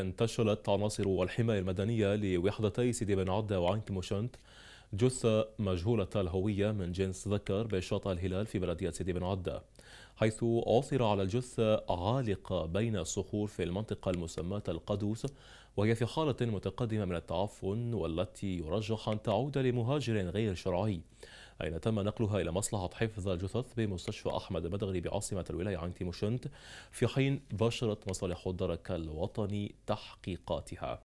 انتشلت عناصر الحماية المدنية لوحدتي سيدي بن عدة وعنك موشنت جثة مجهولة الهوية من جنس ذكر بشاطئ الهلال في بلدية سيدي بن عدة حيث عثر على الجثة عالقة بين الصخور في المنطقة المسماة القدوس وهي في حالة متقدمة من التعفن والتي يرجح أن تعود لمهاجر غير شرعي أين تم نقلها إلى مصلحة حفظ الجثث بمستشفى أحمد بدغري بعاصمة الولاية عين تيموشنت في حين باشرت مصالح الدرك الوطني تحقيقاتها